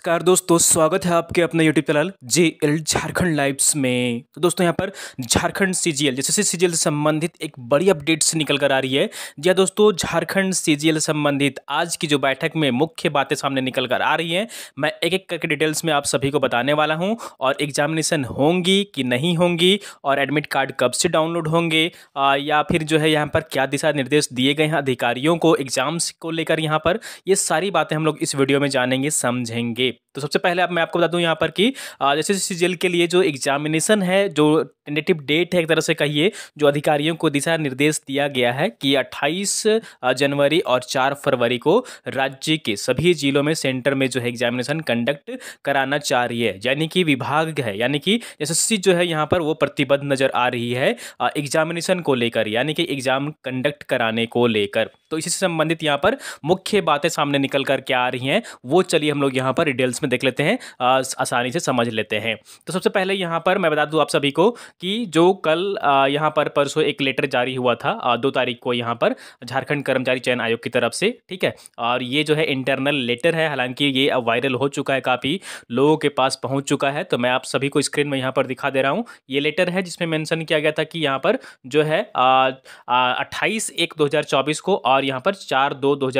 नमस्कार दोस्तों स्वागत है आपके अपने YouTube channel J L Jharkhand lives में तो दोस्तों यहाँ पर झारखंड एल जैसे सीजीएल से संबंधित एक बड़ी अपडेट से निकल कर आ रही है जी हाँ दोस्तों झारखंड सीजीएल संबंधित आज की जो बैठक में मुख्य बातें सामने निकल कर आ रही हैं मैं एक एक करके डिटेल्स में आप सभी को बताने वाला हूँ और एग्जामिनेशन होंगी कि नहीं होंगी और एडमिट कार्ड कब से डाउनलोड होंगे आ, या फिर जो है यहाँ पर क्या दिशा निर्देश दिए गए हैं अधिकारियों को एग्जाम्स को लेकर यहाँ पर ये सारी बातें हम लोग इस वीडियो में जानेंगे समझेंगे Hey, तो सबसे पहले आप मैं आपको बता दूं यहाँ पर कि जैसे सी जेल के लिए जो एग्जामिनेशन है जो टेंटेटिव डेट है एक तरह से कहिए जो अधिकारियों को दिशा निर्देश दिया गया है कि 28 जनवरी और 4 फरवरी को राज्य के सभी जिलों में सेंटर में जो है एग्जामिनेशन कंडक्ट कराना चाह रही है यानी कि विभाग है यानी कि एस जो है यहाँ पर वो प्रतिबद्ध नज़र आ रही है एग्जामिनेशन को लेकर यानी कि एग्जाम कंडक्ट कराने को लेकर तो इसी से संबंधित यहाँ पर मुख्य बातें सामने निकल कर क्या आ रही हैं वो चलिए हम लोग यहाँ पर डिटेल्स सेंटेंस में देख लेते हैं आसानी से समझ लेते हैं तो सबसे पहले यहाँ पर मैं बता दूँ आप सभी को कि जो कल यहाँ पर परसों एक लेटर जारी हुआ था दो तारीख को यहाँ पर झारखंड कर्मचारी चयन आयोग की तरफ से ठीक है और ये जो है इंटरनल लेटर है हालांकि ये अब वायरल हो चुका है काफ़ी लोगों के पास पहुँच चुका है तो मैं आप सभी को स्क्रीन में यहाँ पर दिखा दे रहा हूँ ये लेटर है जिसमें मैंसन किया गया था कि यहाँ पर जो है अट्ठाईस एक दो को और यहाँ पर चार दो दो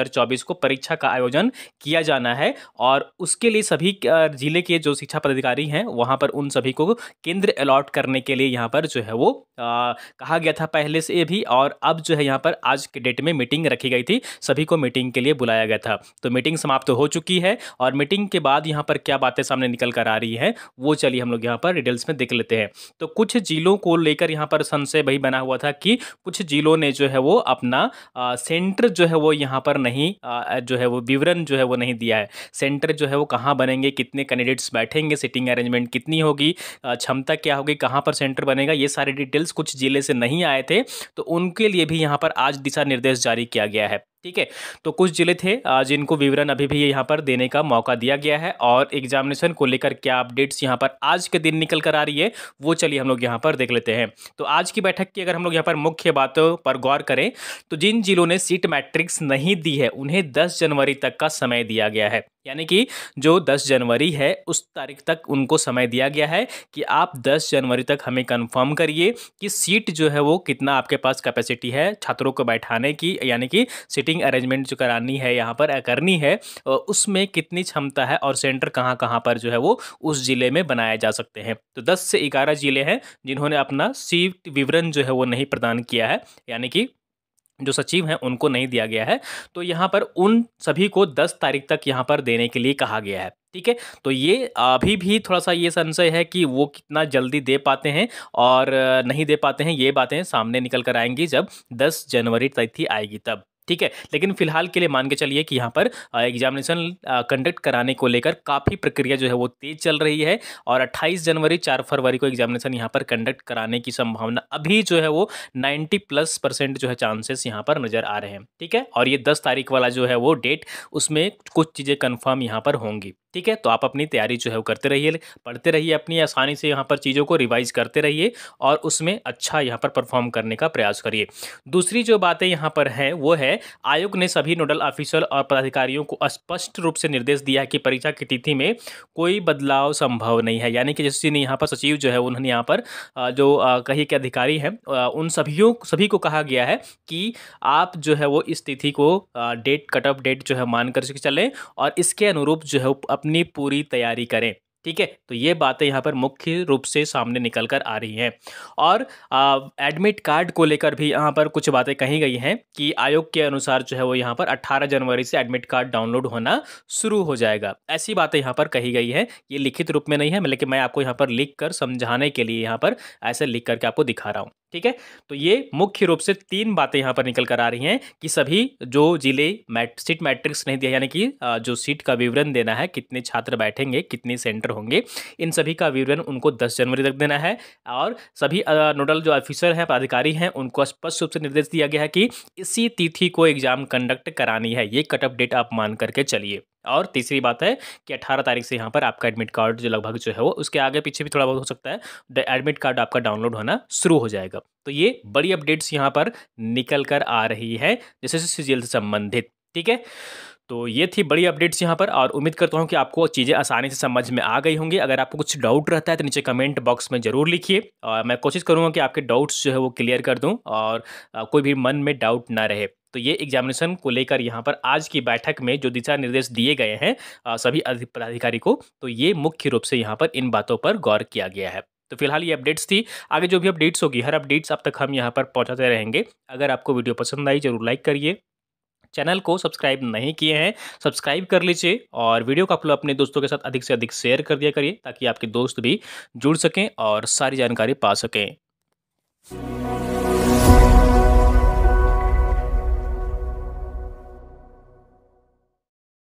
को परीक्षा का आयोजन किया जाना है और उसके लिए सभी ज़िले के जो शिक्षा पदाधिकारी हैं वहाँ पर उन सभी को केंद्र अलॉट करने के लिए यहाँ पर जो है वो आ, कहा गया था पहले से भी और अब जो है यहाँ पर आज के डेट में मीटिंग रखी गई थी सभी को मीटिंग के लिए बुलाया गया था तो मीटिंग समाप्त तो हो चुकी है और मीटिंग के बाद यहाँ पर क्या बातें सामने निकल कर आ रही हैं वो चलिए हम लोग यहाँ पर डिटेल्स में देख लेते हैं तो कुछ जिलों को लेकर यहाँ पर संशय भाई बना हुआ था कि कुछ जिलों ने जो है वो अपना सेंटर जो है वो यहाँ पर नहीं जो है वो विवरण जो है वो नहीं दिया है सेंटर जो है वो कहाँ बनेंगे कितने कैंडिडेट्स बैठेंगे सिटिंग अरेंजमेंट कितनी होगी क्षमता क्या होगी कहाँ पर सेंटर बनेगा ये सारे डिटेल्स कुछ ज़िले से नहीं आए थे तो उनके लिए भी यहाँ पर आज दिशा निर्देश जारी किया गया है ठीक है तो कुछ जिले थे जिनको विवरण अभी भी यहाँ पर देने का मौका दिया गया है और एग्जामिनेशन को लेकर क्या अपडेट्स यहाँ पर आज के दिन निकल कर आ रही है वो चलिए हम लोग यहाँ पर देख लेते हैं तो आज की बैठक की अगर हम लोग यहाँ पर मुख्य बातों पर गौर करें तो जिन जिलों ने सीट मैट्रिक्स नहीं दी है उन्हें दस जनवरी तक का समय दिया गया है यानी कि जो 10 जनवरी है उस तारीख तक उनको समय दिया गया है कि आप 10 जनवरी तक हमें कंफर्म करिए कि सीट जो है वो कितना आपके पास कैपेसिटी है छात्रों को बैठाने की यानी कि सीटिंग अरेंजमेंट जो करानी है यहाँ पर करनी है उसमें कितनी क्षमता है और सेंटर कहाँ कहाँ पर जो है वो उस ज़िले में बनाए जा सकते हैं तो दस से ग्यारह ज़िले हैं जिन्होंने अपना सीट विवरण जो है वो नहीं प्रदान किया है यानी कि जो सचिव हैं उनको नहीं दिया गया है तो यहाँ पर उन सभी को 10 तारीख तक यहाँ पर देने के लिए कहा गया है ठीक है तो ये अभी भी थोड़ा सा ये संशय है कि वो कितना जल्दी दे पाते हैं और नहीं दे पाते हैं ये बातें सामने निकल कर आएंगी जब 10 जनवरी तिथि आएगी तब ठीक है लेकिन फिलहाल के लिए मान के चलिए कि यहाँ पर एग्जामिनेशन कंडक्ट कराने को लेकर काफ़ी प्रक्रिया जो है वो तेज़ चल रही है और अट्ठाईस जनवरी चार फरवरी को एग्जामिनेशन यहाँ पर कंडक्ट कराने की संभावना अभी जो है वो नाइन्टी प्लस परसेंट जो है चांसेस यहाँ पर नज़र आ रहे हैं ठीक है और ये दस तारीख वाला जो है वो डेट उसमें कुछ चीज़ें कन्फर्म यहाँ पर होंगी ठीक है तो आप अपनी तैयारी जो है वो करते रहिए पढ़ते रहिए अपनी आसानी से यहाँ पर चीज़ों को रिवाइज करते रहिए और उसमें अच्छा यहाँ पर परफॉर्म करने का प्रयास करिए दूसरी जो बातें यहाँ पर हैं वो है आयोग ने सभी नोडल ऑफिसर और पदाधिकारियों को स्पष्ट रूप से निर्देश दिया है कि परीक्षा की तिथि में कोई बदलाव संभव नहीं है यानी कि जिस ने यहाँ पर सचिव जो है उन्होंने यहाँ पर जो कही के अधिकारी हैं उन सभी सभी को कहा गया है कि आप जो है वो इस तिथि को डेट कट ऑफ डेट जो है मान कर चलें और इसके अनुरूप जो है अपनी पूरी तैयारी करें ठीक है तो ये बातें यहाँ पर मुख्य रूप से सामने निकल कर आ रही हैं और एडमिट कार्ड को लेकर भी यहाँ पर कुछ बातें कही गई हैं कि आयोग के अनुसार जो है वो यहाँ पर 18 जनवरी से एडमिट कार्ड डाउनलोड होना शुरू हो जाएगा ऐसी बातें यहाँ पर कही गई हैं ये लिखित रूप में नहीं है लेकिन मैं आपको यहाँ पर लिख कर समझाने के लिए यहाँ पर ऐसे लिख करके आपको दिखा रहा हूँ ठीक है तो ये मुख्य रूप से तीन बातें यहाँ पर निकल कर आ रही हैं कि सभी जो जिले मैट सीट मैट्रिक्स नहीं दिया यानी कि जो सीट का विवरण देना है कितने छात्र बैठेंगे कितने सेंटर होंगे इन सभी का विवरण उनको 10 जनवरी तक देना है और सभी नोडल जो ऑफिसर हैं पदाधिकारी हैं उनको स्पष्ट रूप से निर्देश दिया गया है कि इसी तिथि को एग्जाम कंडक्ट करानी है ये कट अप डेट आप मान करके चलिए और तीसरी बात है कि 18 तारीख से यहाँ पर आपका एडमिट कार्ड जो लगभग जो है वो उसके आगे पीछे भी थोड़ा बहुत हो सकता है एडमिट कार्ड आपका डाउनलोड होना शुरू हो जाएगा तो ये बड़ी अपडेट्स यहाँ पर निकल कर आ रही है जैसे सीजीएल से संबंधित ठीक है तो ये थी बड़ी अपडेट्स यहाँ पर और उम्मीद करता हूँ कि आपको चीज़ें आसानी से समझ में आ गई होंगी अगर आपको कुछ डाउट रहता है तो नीचे कमेंट बॉक्स में ज़रूर लिखिए और मैं कोशिश करूँगा कि आपके डाउट्स जो है वो क्लियर कर दूँ और कोई भी मन में डाउट ना रहे तो ये एग्जामिनेशन को लेकर यहाँ पर आज की बैठक में जो दिशा निर्देश दिए गए हैं सभी पदाधिकारी को तो ये मुख्य रूप से यहाँ पर इन बातों पर गौर किया गया है तो फिलहाल ये अपडेट्स थी आगे जो भी अपडेट्स होगी हर अपडेट्स आप तक हम यहाँ पर पहुँचाते रहेंगे अगर आपको वीडियो पसंद आई जरूर लाइक करिए चैनल को सब्सक्राइब नहीं किए हैं सब्सक्राइब कर लीजिए और वीडियो को आप लोग अपने दोस्तों के साथ अधिक से अधिक शेयर कर दिया करिए ताकि आपके दोस्त भी जुड़ सकें और सारी जानकारी पा सकें